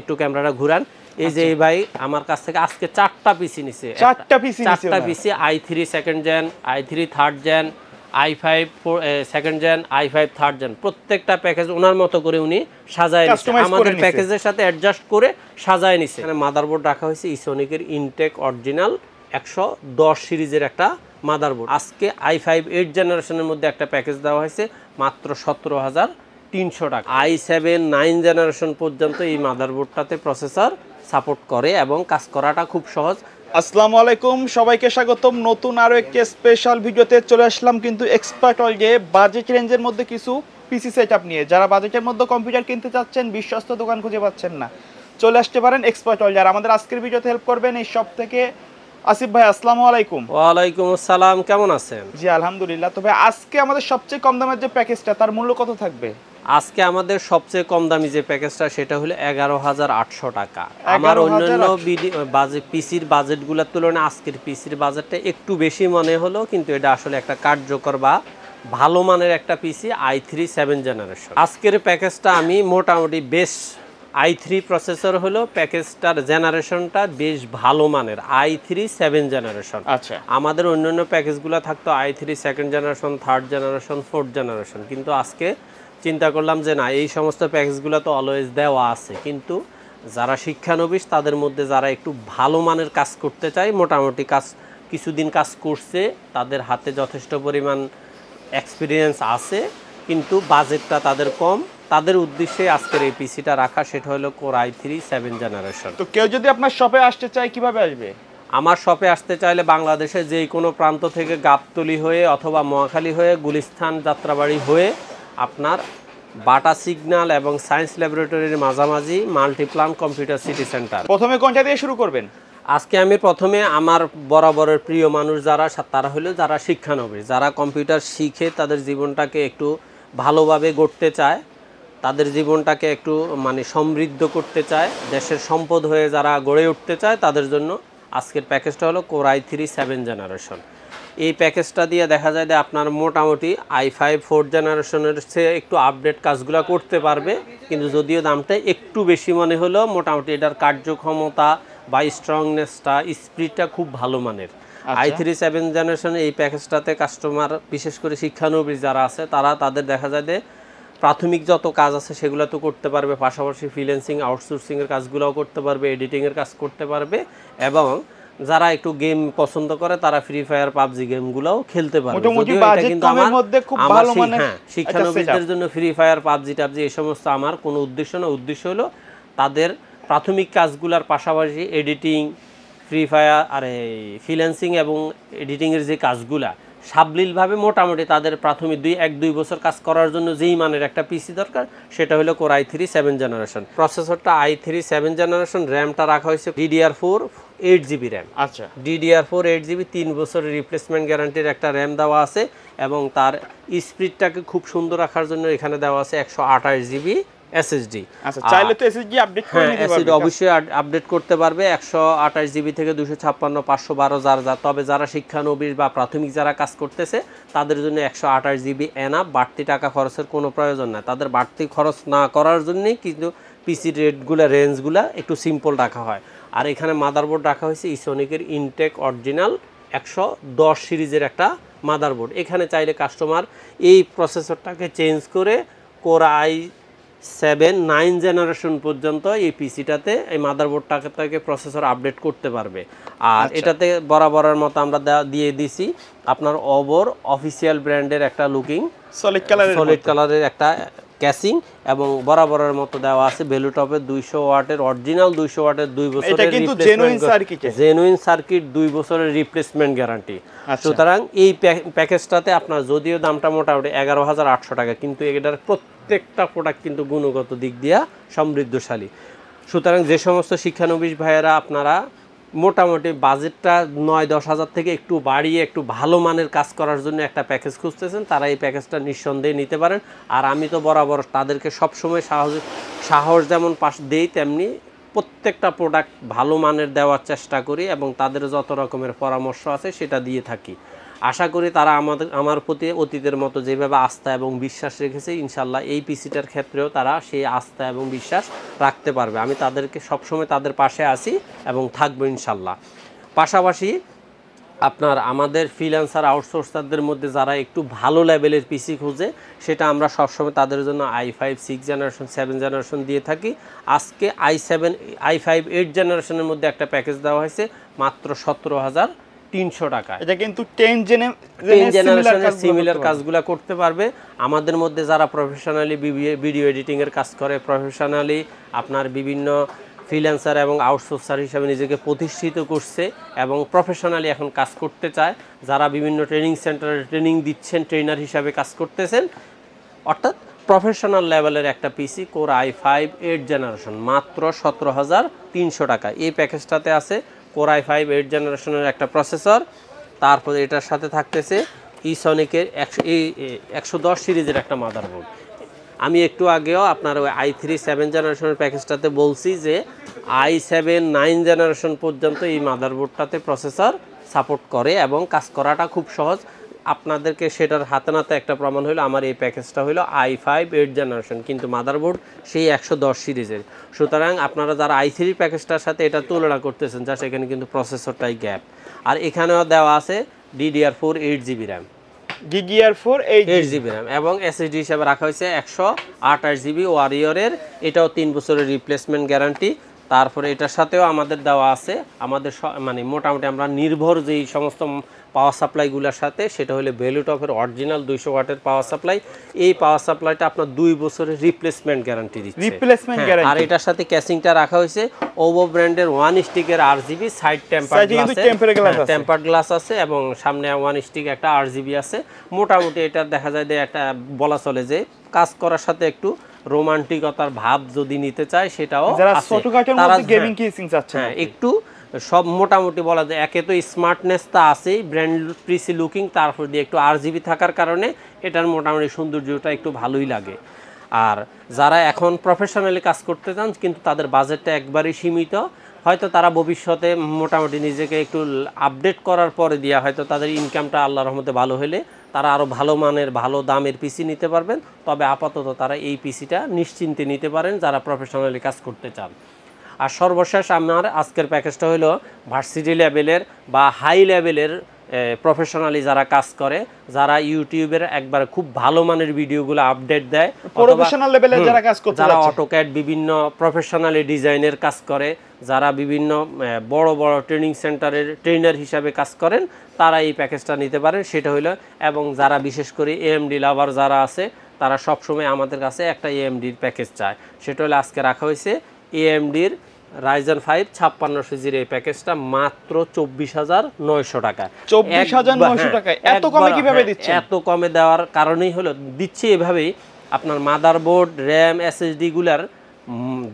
একটু ক্যামেরাটা ঘুরান এই যে আচ্ছা। ভাই আমার কাছ থেকে আজকে চারটা পিসি নিছে চারটা পিসি চারটা PC I three second gen I three third gen I five second gen I five third gen প্রত্যেকটা প্যাকেজ ওনার মতো করে উনি সাজায় নিচ্ছে আমাদের প্যাকেজের সাথে অ্যাডজাস্ট করে সাজায় নিছে এখানে মাদারবোর্ড রাখা হয়েছে ইসোনিকের ইনটেক অরিজিনাল একশো দশ সিরিজের একটা মাদারবোর্ড আজকে আই ফাইভ এইট জেনারেশনের মধ্যে একটা প্যাকেজ দেওয়া হয়েছে মাত্র সতেরো হাজার তিনশো টাকা আই সেভেন নাইন জেনারেশন পর্যন্ত এই মাদারবোর্ডটাতে প্রসেসর সাপোর্ট করে এবং কাজ করাটা খুব সহজ আসসালামু আলাইকুম সবাইকে স্বাগতম নতুন আরও একটি স্পেশাল ভিডিওতে চলে আসলাম কিন্তু এক্সপার্ট অলগে বাজেট রেঞ্জের মধ্যে কিছু পিসি সেট আপ নিয়ে যারা বাজেটের মধ্যে কম্পিউটার কিনতে চাচ্ছেন বিশ্বস্ত দোকান খুঁজে পাচ্ছেন না চলে আসতে পারেন এক্সপার্ট অলগে আর আমাদের আজকের ভিডিওতে হেল্প করবেন এই সব থেকে আসিফ ভাই আসসালামু আলাইকুম ওয়ালাইকুম আসসালাম কেমন আছেন জি আলহামদুলিল্লাহ তবে আজকে আমাদের সবচেয়ে কম দামের যে প্যাকেজটা তার মূল্য কত থাকবে আজকে আমাদের সবচেয়ে কম দামি যে প্যাকেজটা সেটা হলো এগারো হাজার আটশো টাকা আমার অন্যান্য বাজেট পিসির বাজেটগুলোর তুলনায় আজকের পিসির বাজেটটা একটু বেশি মনে হলো কিন্তু এটা আসলে একটা কার্যকর বা ভালো মানের একটা PC I three seven generation আজকের প্যাকেজটা আমি মোটামুটি বেশ আই থ্রি প্রসেসর হলো প্যাকেজটার জেনারেশনটা বেশ ভালো মানের আই থ্রি সেভেন জেনারেশন আচ্ছা আমাদের অন্যান্য প্যাকেজগুলো থাকতো I three second generation third generation fourth generation কিন্তু আজকে চিন্তা করলাম যে না এই সমস্ত প্যাকেজগুলো তো অলওয়েজ দেওয়া আছে কিন্তু যারা শিক্ষানবিশ তাদের মধ্যে যারা একটু ভালো মানের কাজ করতে চায় মোটামুটি কাজ কিছুদিন কাজ করছে তাদের হাতে যথেষ্ট পরিমাণ এক্সপিরিয়েন্স আছে কিন্তু বাজেটটা তাদের কম তাদের উদ্দেশ্যে আজকের এই পিসিটা রাখা সেটা হলো core I three seven generation তো কেউ যদি আপনার শপে আসতে চায় কিভাবে আসবে আমার শপে আসতে চাইলে বাংলাদেশে যে কোনো প্রান্ত থেকে গাবতলি হয়ে অথবা মহাখালী হয়ে গুলিস্থান যাত্রাবাড়ি হয়ে আপনার বাটা সিগন্যাল এবং সায়েন্স ল্যাবরেটরির মাঝামাঝি মাল্টিপ্লান কম্পিউটার সিটি সেন্টার প্রথমে কোনটা দিয়ে শুরু করবেন আজকে আমি প্রথমে আমার বরাবরের প্রিয় মানুষ যারা তারা হলো যারা শিক্ষানবী যারা কম্পিউটার শিখে তাদের জীবনটাকে একটু ভালোভাবে গড়তে চায় তাদের জীবনটাকে একটু মানে সমৃদ্ধ করতে চায় দেশের সম্পদ হয়ে যারা গড়ে উঠতে চায় তাদের জন্য আজকের প্যাকেজটা হলো কোরআই থ্রি সেভেন জেনারেশন এই প্যাকেজটা দিয়ে দেখা যায় যে আপনার মোটামুটি আই ফাইভ ফোর্থ জেনারেশনের চেয়ে একটু আপডেট কাজগুলো করতে পারবে কিন্তু যদিও দামটা একটু বেশি মনে হলেও মোটামুটি এটার কার্যক্ষমতা বা স্ট্রংনেসটা স্পিডটা খুব ভালো মানের আই থ্রি সেভেন জেনারেশনের এই প্যাকেজটাতে কাস্টমার বিশেষ করে শিক্ষানবী যারা আছে তারা তাদের দেখা যায় যে প্রাথমিক যত কাজ আছে সেগুলো তো করতে পারবে পাশাপাশি ফ্রিল্যান্সিং আউটসোর্সিংয়ের কাজগুলোও করতে পারবে এডিটিংয়ের কাজ করতে পারবে এবং যারা একটু গেম পছন্দ করে তারা ফ্রি ফায়ার পাবজি গেম গুলো খেলতে পারে হ্যাঁ, শিক্ষানবিশদের জন্য ফ্রি ফায়ার পাবজি টাবজি এই সমস্ত আমার কোনো উদ্দেশ্য না উদ্দেশ্য হলো তাদের প্রাথমিক কাজগুলার পাশাপাশি এডিটিং ফ্রি ফায়ার আর ফ্রিল্যান্সিং এবং এডিটিংয়ের যে কাজগুলা সাবলীলভাবে মোটামুটি তাদের প্রাথমিক দুই এক দুই বছর কাজ করার জন্য যেই মানের একটা পিসি দরকার সেটা হলো core I three seven generation প্রসেসরটা আই থ্রি সেভেন জেনারেশন র্যামটা রাখা হয়েছে DDR four eight GB RAM আচ্ছা ডিডিআর ফোর এইট জিবি তিন বছরের রিপ্লেসমেন্ট গ্যারান্টির একটা র্যাম দেওয়া আছে এবং তার স্পিডটাকে খুব সুন্দর রাখার জন্য এখানে দেওয়া আছে একশো আঠাশ জিবি এসএসডি আচ্ছা চাইলে তো এসএসডি আপডেট করে হ্যাঁ, নিতে অবশ্যই আপডেট করতে পারবে একশো আঠাশ জিবি থেকে দুশো ছাপ্পান্ন পাঁচশো বারো যার যা তবে যারা শিক্ষানবিশ বা প্রাথমিক যারা কাজ করতেছে তাদের জন্য একশো আঠাশ জিবি এনা বাড়তি টাকা খরচের কোনো প্রয়োজন নাই তাদের বাড়তি খরচ না করার জন্যই কিন্তু পিসির রেটগুলো রেঞ্জগুলো একটু সিম্পল রাখা হয় আর এখানে মাদারবোর্ড রাখা হয়েছে ইসোনিকের ইনটেক অরিজিনাল একশো দশ সিরিজের একটা মাদারবোর্ড এখানে চাইলে কাস্টমার এই প্রসেসরটাকে চেঞ্জ করে কোরাই সেভেন নাইন জেনারেশন পর্যন্ত এই পিসিটাতে এই মাদারবোর্ডটাকে তাকে প্রসেসর আপডেট করতে পারবে আর আচ্ছা। এটাতে বরাবরের মতো আমরা দিয়ে দিছি আপনার ওবর অফিসিয়াল ব্র্যান্ডের একটা লুকিং সলিড কালারের সলিড কালারের একটা ক্যাসিং এবং বরাবরের মতো দেওয়া আছে ভ্যালু টপে দুইশো ওয়াটের অরিজিনাল দুইশো ওয়াটের দুই বছরের জেনুইন সার্কিট দুই বছরের রিপ্লেসমেন্ট আচ্ছা। গ্যারান্টি সুতরাং এই প্যাকেজটাতে আপনার যদিও দামটা মোটামুটি এগারো হাজার আটশো টাকা কিন্তু এটার প্রত্যেকটা প্রোডাক্ট কিন্তু গুণগত দিক দিয়া সমৃদ্ধশালী সুতরাং যে সমস্ত শিক্ষানবিশ ভাইয়েরা আপনারা মোটামুটি বাজেটটা নয় দশ হাজার থেকে একটু বাড়িয়ে একটু ভালো মানের কাজ করার জন্য একটা প্যাকেজ খুঁজতেছেন তারা এই প্যাকেজটা নিঃসন্দেহে নিতে পারেন আর আমি তো বরাবর তাদেরকে সবসময় সাহস সাহস যেমন পাশ দেই তেমনি প্রত্যেকটা প্রোডাক্ট ভালো মানের দেওয়ার চেষ্টা করি এবং তাদের যত রকমের পরামর্শ আছে সেটা দিয়ে থাকি আশা করি তারা আমাদের আমার প্রতি অতীতের মতো যেভাবে আস্থা এবং বিশ্বাস রেখেছে ইনশাল্লাহ এই পিসিটার ক্ষেত্রেও তারা সেই আস্থা এবং বিশ্বাস রাখতে পারবে আমি তাদেরকে সবসময় তাদের পাশে আছি এবং থাকবো ইনশাল্লাহ পাশাপাশি আপনার আমাদের ফ্রিল্যান্সার আউটসোর্সারদের মধ্যে যারা একটু ভালো লেভেলের পিসি খুঁজে সেটা আমরা সবসময় তাদের জন্য I five six generation seven generation দিয়ে থাকি আজকে I seven I five eight জেনারেশনের মধ্যে একটা প্যাকেজ দেওয়া হয়েছে মাত্র সতেরো হাজার তিনশো টাকা এটা কিন্তু 10 জেনারেশনের সিমিলার কাজগুলো করতে পারবে আমাদের মধ্যে যারা প্রফেশনালি ভিডিও এডিটিংয়ের কাজ করে প্রফেশনালি আপনার বিভিন্ন ফ্রিল্যান্সার এবং আউটসোর্সার হিসাবে নিজেকে প্রতিষ্ঠিত করছে এবং প্রফেশনালি এখন কাজ করতে চায় যারা বিভিন্ন ট্রেনিং সেন্টারে ট্রেনিং দিচ্ছেন ট্রেনার হিসাবে কাজ করতেছেন অর্থাৎ প্রফেশনাল লেভেলের একটা PC core I five eight generation মাত্র সতেরো হাজার তিনশো টাকা এই প্যাকেজটাতে আছে কোরাই ফাইভ এইট জেনারেশনের একটা প্রসেসর তারপর এটার সাথে থাকতেছে ইসনিকের একশো একশো দশ সিরিজের একটা মাদারবোর্ড আমি একটু আগেও আপনার ওই আই থ্রি সেভেন জেনারেশনের প্যাকেজটাতে বলছি যে আই সেভেন নাইন জেনারেশন পর্যন্ত এই মাদারবোর্ডটাতে প্রসেসর সাপোর্ট করে এবং কাজ করাটা খুব সহজ আপনাদেরকে সেটার হাতে নাতে একটা প্রমাণ হলো আমার এই প্যাকেজটা হলো আই ফাইভ এইট জেনারেশন কিন্তু মাদারবোর্ড সেই একশো দশ সিরিজের সুতরাং আপনারা যারা আই থ্রি প্যাকেজটার সাথে এটা তুলনা করতেছেন যা সেখানে কিন্তু প্রসেসরটাই গ্যাপ আর এখানেও দেওয়া আছে DDR four eight GB RAM DDR four eight GB RAM এবং এসএসডি হিসাবে রাখা হয়েছে একশো আঠাশ জিবি ওয়ারিয়রের এটাও তিন বছরের রিপ্লেসমেন্ট গ্যারান্টি তারপরে এটার সাথেও আমাদের দেওয়া আছে আমাদের মানে মোটামুটি আমরা নির্ভর যেই সমস্ত পাওয়ার সাপ্লাইগুলোর সাথে সেটা হলো ভেলুটপের অরিজিনাল দুইশো ওয়াটের পাওয়ার সাপ্লাই এই পাওয়ার সাপ্লাইটা আপনার দুই বছরের রিপ্লেসমেন্ট গ্যারান্টি দিচ্ছে রিপ্লেসমেন্ট গ্যারান্টি আর এটার সাথে ক্যাসিংটা রাখা হয়েছে ওভো ব্র্যান্ডের ওয়ান স্টিকের RGB side temper glass temper glass আছে এবং সামনে ওয়ান স্টিক একটা আর জিবি আছে মোটামুটি এটা দেখা যায় যে একটা বলা চলে যে কাজ করার সাথে একটু রোমান্টিকতার ভাব যদি নিতে চায় সেটাও গেমিং হ্যাঁ, চাচ্ছে হ্যাঁ একটু সব মোটামুটি বলা যায় একে তো স্মার্টনেস তা আছেই ব্র্যান্ড প্রিসি লুকিং তারপর দিয়ে একটু আর থাকার কারণে এটার মোটামুটি সৌন্দর্যটা একটু ভালোই লাগে আর যারা এখন প্রফেশনালি কাজ করতে চান কিন্তু তাদের বাজেটটা একবারই সীমিত হয়তো তারা ভবিষ্যতে মোটামুটি নিজেকে একটু আপডেট করার পরে দিয়া হয়তো তাদের ইনকামটা আল্লাহ রহমতে ভালো হলে তারা আরও ভালো মানের ভালো দামের পিসি নিতে পারবেন তবে আপাতত তারা এই পিসিটা নিশ্চিন্তে নিতে পারেন যারা প্রফেশনালি কাজ করতে চান আর সর্বশেষ আমার আজকের প্যাকেজটা হলো ভার্সিটি লেভেলের বা হাই লেভেলের প্রফেশনালি যারা কাজ করে যারা ইউটিউবের একবার খুব ভালো মানের ভিডিওগুলো আপডেট দেয় প্রফেশনাল লেভেলে যারা কাজ করতে যারা অটোক্যাড বিভিন্ন প্রফেশনালি ডিজাইনের কাজ করে যারা বিভিন্ন বড় বড় ট্রেনিং সেন্টারের ট্রেনার হিসাবে কাজ করেন তারা এই প্যাকেজটা নিতে পারেন সেটা হলো এবং যারা বিশেষ করে এএমডি লাভার যারা আছে তারা সবসময় আমাদের কাছে একটা এএমডির প্যাকেজ চায় সেটা হলো আজকে রাখা হয়েছে এএমডির রাইজন ফাইভ ছাপ্পান্ন সিজির এই প্যাকেজটা মাত্র চব্বিশ হাজার নয়শো টাকা চব্বিশ হাজার নয়শো টাকা হ্যাঁ, এত কমে কিভাবে হ্যাঁ, দিচ্ছে এত কমে দেওয়ার কারণেই হলো দিচ্ছি এভাবেই আপনার মাদারবোর্ড র্যাম এসএসডিগুলার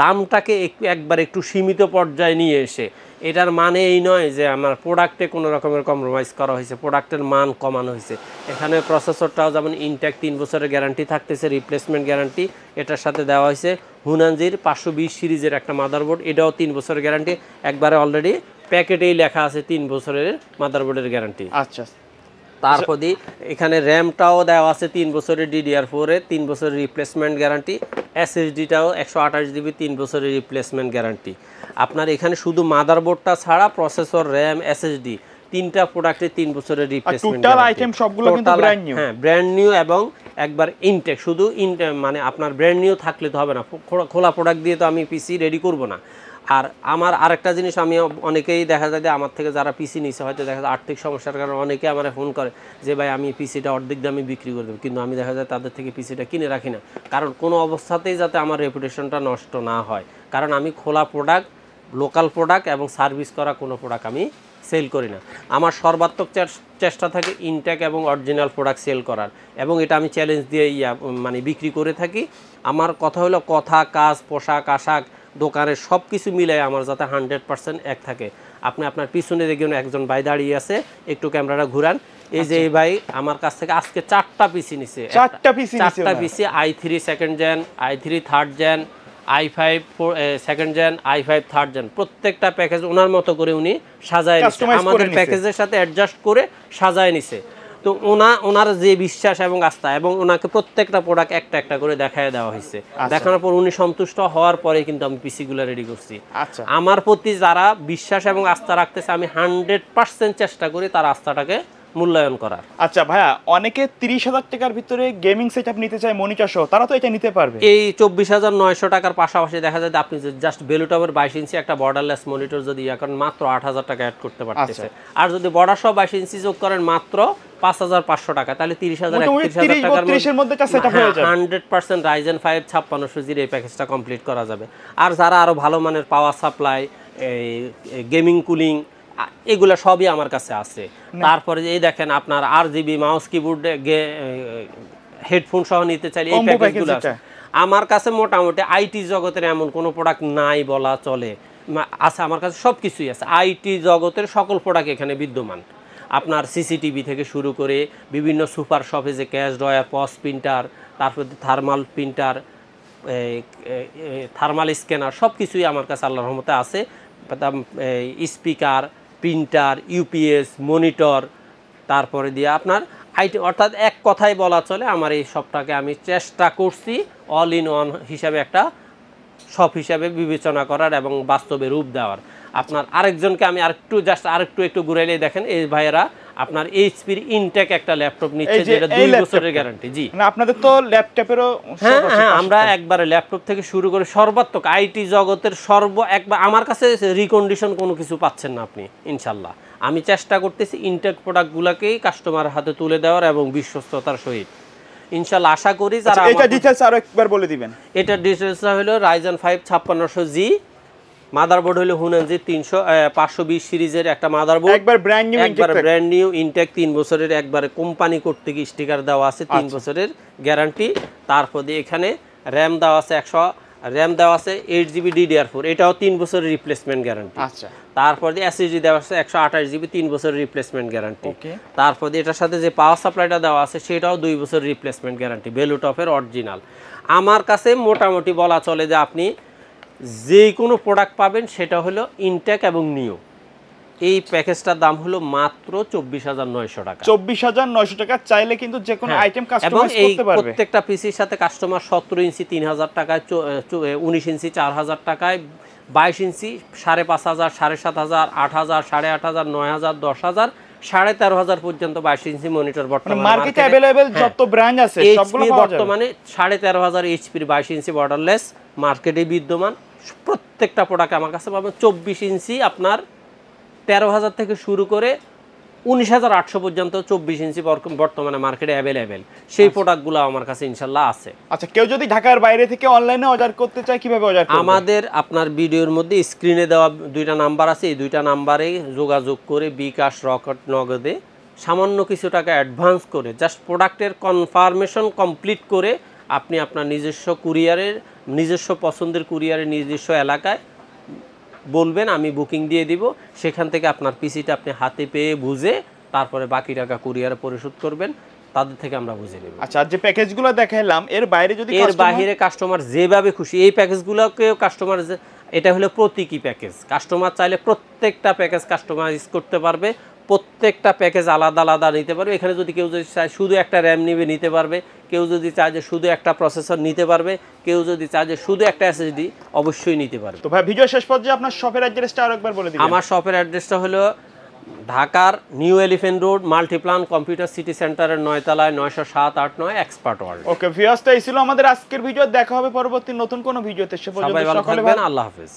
দামটাকে একবার একটু সীমিত পর্যায়ে নিয়ে এসে এটার মানে এই নয় যে আমার প্রোডাক্টে কোনো রকমের কম্প্রোমাইজ করা হয়েছে প্রোডাক্টের মান কমানো হয়েছে এখানে প্রসেসরটাও যেমন ইনট্যাক তিন বছরের গ্যারান্টি থাকতেছে রিপ্লেসমেন্ট গ্যারান্টি এটার সাথে দেওয়া হয়েছে হুনানজির পাঁচশো বিশ সিরিজের একটা মাদারবোর্ড এটাও তিন বছরের গ্যারান্টি একবারে অলরেডি প্যাকেটেই লেখা আছে তিন বছরের মাদারবোর্ডের গ্যারান্টি আচ্ছা তারপর এখানে র্যামটাও দেওয়া আছে তিন বছরের ডিডিআর ফোরে তিন বছরের রিপ্লেসমেন্ট গ্যারান্টি এসএসডিটাও একশো আঠাশ জিবি তিন বছরের রিপ্লেসমেন্ট গ্যারান্টি আপনার এখানে শুধু মাদারবোর্ডটা ছাড়া প্রসেসর র্যাম এসএসডি তিনটা প্রোডাক্টে তিন বছরের রিপ্লেসমেন্ট আইটেম সবগুলো হ্যাঁ ব্র্যান্ড নিউ এবং একবার ইনটেক শুধু মানে আপনার ব্র্যান্ড নিউ থাকলে তো হবে না খোলা প্রোডাক্ট দিয়ে তো আমি পিসি রেডি করব না আর আমার আরেকটা জিনিস আমি অনেকেই দেখা যায় যে আমার থেকে যারা পিসি নিছে হয়তো দেখা যায় আর্থিক সমস্যার কারণে অনেকে আমার ফোন করে যে ভাই আমি পিসিটা অর্ধেক দামে বিক্রি করে দেবো কিন্তু আমি দেখা যায় তাদের থেকে পিসিটা কিনে রাখি না কারণ কোনো অবস্থাতেই যাতে আমার রেপুটেশনটা নষ্ট না হয় কারণ আমি খোলা প্রোডাক্ট লোকাল প্রোডাক্ট এবং সার্ভিস করা কোনো প্রোডাক্ট আমি সেল করি না আমার সর্বাত্মক চেষ্টা থাকে ইনটেক এবং অরিজিনাল প্রোডাক্ট সেল করার এবং এটা আমি চ্যালেঞ্জ দিয়ে ইয়া মানে বিক্রি করে থাকি আমার কথা হলো কথা কাজ পোশাক আশাক দোকানের সব কিছু মিলাই আমার যাতে হান্ড্রেড পার্সেন্ট এক থাকে আপনি আপনার পিছনে দেখুন একজন ভাই দাঁড়িয়ে আছে একটু ক্যামেরাটা ঘুরান এই যে আচ্ছা। এই ভাই আমার কাছ থেকে আজকে চারটা পিসি নিছে চারটা পিসি চারটা PC I three second gen I three third gen I five four second gen I five third gen প্রত্যেকটা প্যাকেজ ওনার মতো করে উনি সাজায় নিছে আমাদের প্যাকেজের সাথে অ্যাডজাস্ট করে সাজায় নিছে তো ওনা ওনার যে বিশ্বাস এবং আস্থা এবং ওনাকে প্রত্যেকটা প্রোডাক্ট একটা একটা করে দেখায় দেওয়া হয়েছে আচ্ছা। দেখানোর পর উনি সন্তুষ্ট হওয়ার পরে কিন্তু আমি পিসিগুলো রেডি করছি আচ্ছা আমার প্রতি যারা বিশ্বাস এবং আস্থা রাখতেছে আমি হান্ড্রেড পার্সেন্ট চেষ্টা করি তার আস্থাটাকে মূল্যায়ন করার আচ্ছা ভাইয়া অনেকে তিরিশ হাজার টাকার ভিতরে গেমিং সেট আপ নিতে চায় মনিটর সহ তারা তো এটা নিতে পারবে এই চব্বিশ হাজার নয়শো টাকার পাশাপাশি দেখা যায় আপনি জাস্ট বেলুটপের বাইশ ইঞ্চি একটা বর্ডারলেস মনিটর যদি ইয়ে করেন মাত্র আট হাজার টাকা অ্যাড করতে পারতেছে আচ্ছা। আর যদি বর্ডার সহ বাইশ ইঞ্চি যোগ করেন মাত্র পাঁচ হাজার পাঁচশো টাকা তাহলে তিরিশ হাজার টাকার মধ্যে হান্ড্রেড পার্সেন্ট রাইজেন ফাইভ ছাপ্পান্নশো জির এই প্যাকেজটা কমপ্লিট করা যাবে আর যারা আরও ভালো মানের পাওয়ার সাপ্লাই গেমিং কুলিং এগুলো সবই আমার কাছে আছে তারপরে এই দেখেন আপনার RGB mouse keyboard headphone সহ নিতে চাই এই প্যাকেজগুলো আমার কাছে মোটামুটি আইটি জগতের এমন কোনো প্রোডাক্ট নাই বলা চলে আছে আমার কাছে সব কিছুই আছে আইটি জগতের সকল প্রোডাক্ট এখানে বিদ্যমান আপনার সিসিটিভি থেকে শুরু করে বিভিন্ন সুপার শপে যে ক্যাশ ড্রয়ার পস প্রিন্টার তারপর থার্মাল প্রিন্টার থার্মাল স্ক্যানার সব কিছুই আমার কাছে আল্লাহ রহমতে আছে স্পিকার প্রিন্টার ইউপিএস মনিটর তারপরে দিয়ে আপনার আইটি অর্থাৎ এক কথাই বলা চলে আমার এই শপটাকে আমি চেষ্টা করছি অল ইন ওয়ান হিসাবে একটা শপ হিসাবে বিবেচনা করার এবং বাস্তবে রূপ দেওয়ার আপনার আরেকজনকে আমি আরেকটু জাস্ট আরেকটু একটু ঘুরাইলে দেখেন এই ভাইয়েরা আপনার এইচপির ইনটেক একটা ল্যাপটপ নিচ্ছে যেটা দুই বছরের গ্যারান্টি জি মানে আপনাদের তো ল্যাপটপেরও হ্যাঁ হ্যাঁ আমরা একবারে ল্যাপটপ থেকে শুরু করে সর্বাত্মক আইটি জগতের সর্ব একবার আমার কাছে রিকন্ডিশন কোনো কিছু পাচ্ছেন না আপনি ইনশাআল্লাহ আমি চেষ্টা করতেছি ইনটেক প্রোডাক্টগুলোকেই কাস্টমারের হাতে তুলে দেওয়ার এবং বিশ্বস্ততার সহিত ইনশাআল্লাহ আশা করি যারা আচ্ছা, এটা ডিটেইলস আরো একবার বলে দিবেন এটা ডিটেইলস হলো Ryzen 5 5600G মাদারবোর্ড হলো হুনানজি তিনশো পাঁচশো বিশ সিরিজের একটা মাদারবোর্ড একবার ব্র্যান্ড নিউ একবার ব্র্যান্ড নিউ ইনটেক তিন বছরের একবারে কোম্পানি কর্তৃক স্টিকার দেওয়া আছে তিন আচ্ছা। বছরের গ্যারান্টি তারপর দিয়ে এখানে র্যাম দেওয়া আছে একশো র্যাম দেওয়া আছে এইট জিবি ডিডিআর ফোর এটাও তিন বছরের রিপ্লেসমেন্ট গ্যারান্টি আচ্ছা তারপর দিয়ে এসএসডি দেওয়া আছে একশো আঠাশ জিবি তিন বছরের রিপ্লেসমেন্ট গ্যারান্টি তারপর দিয়ে এটার সাথে যে পাওয়ার সাপ্লাইটা দেওয়া আছে সেটাও দুই বছরের রিপ্লেসমেন্ট গ্যারান্টি বেলুটফের অরিজিনাল আমার কাছে মোটামুটি বলা চলে যে আপনি যে কোনো প্রোডাক্ট পাবেন সেটা হলো ইনটেক এবং নিও এই প্যাকেজটার দাম হলো মাত্র চব্বিশ হাজার নয়শো টাকা চব্বিশ হাজার নয়শো টাকা চাইলে কিন্তু যে কোনো আইটেম কাস্টমাইজ করতে পারবে প্রত্যেকটা পিসির সাথে কাস্টমার সতেরো ইঞ্চি তিন হাজার টাকায় উনিশ ইঞ্চি চার হাজার টাকায় বাইশ ইঞ্চি সাড়ে পাঁচ হাজার সাড়ে সাত হাজার আট হাজার সাড়ে আট হাজার নয় হাজার দশ হাজার সাড়ে তেরো হাজার পর্যন্ত বাইশ ইঞ্চি মনিটর মানে বর্তমানে মার্কেটে অ্যাভেলেবেল যত ব্র্যান্ড আছে সবগুলো বর্তমানে সাড়ে তেরো হাজার এইচপির বাইশ ইঞ্চি বর্ডারলেস মার্কেটে বিদ্যমান প্রত্যেকটা প্রোডাক্ট আমার কাছে পাবেন চব্বিশ ইঞ্চি আপনার তেরো হাজার থেকে শুরু করে উনিশ হাজার আটশো পর্যন্ত চব্বিশ ইঞ্চি বর্তমানে মার্কেটে অ্যাভেলেবেল সেই প্রোডাক্টগুলো আচ্ছা। আমার কাছে ইনশাল্লাহ আছে আচ্ছা কেউ যদি ঢাকার বাইরে থেকে অনলাইনে অর্ডার করতে চায় কীভাবে অর্ডার আমাদের আপনার ভিডিওর মধ্যে স্ক্রিনে দেওয়া দুইটা নাম্বার আছে এই দুইটা নাম্বারে যোগাযোগ করে বিকাশ রকেট নগদে সামান্য কিছু টাকা অ্যাডভান্স করে জাস্ট প্রোডাক্টের কনফার্মেশন কমপ্লিট করে আপনি আপনার নিজস্ব কুরিয়ারের নিজস্ব পছন্দের কুরিয়ারের নিজস্ব এলাকায় বলবেন আমি বুকিং দিয়ে দিব সেখান থেকে আপনার পিসিটা আপনি হাতে পেয়ে বুঝে তারপরে বাকি টাকা কুরিয়ারে পরিশোধ করবেন তাদের থেকে আমরা বুঝে নেব আচ্ছা যে প্যাকেজগুলো দেখাইলাম এর বাইরে যদি এর বাইরে কাস্টমার যেভাবে খুশি এই প্যাকেজগুলোকেও কাস্টমার এটা হলো প্রতীকী প্যাকেজ কাস্টমার চাইলে প্রত্যেকটা প্যাকেজ কাস্টমাইজ করতে পারবে প্রত্যেকটা প্যাকেজ আলাদা আলাদা নিতে পারবে এখানে যদি কেউ যদি চায় শুধু একটা র্যাম নিবে নিতে পারবে কেউ যদি চায় যে শুধু একটা প্রসেসর নিতে পারবে কেউ যদি চায় যে শুধু একটা এসএসডি অবশ্যই নিতে পারবে তো ভাই ভিডিও শেষ পর্যায়ে আপনার শপের অ্যাড্রেসটা আরেকবার বলে দিন আমার শপের অ্যাড্রেসটা হলো ঢাকার New Elephant Road Multiplan Computer City সেন্টারের নয়তলায় নয়শো সাত আট নয় এক্সপার্ট ওয়ার্ল্ড ওকে ভিউয়ার্সটা এই ছিল আমাদের আজকের ভিডিও দেখা হবে পরবর্তী নতুন কোনো ভিডিওতে সে পর্যন্ত আল্লাহ হাফেজ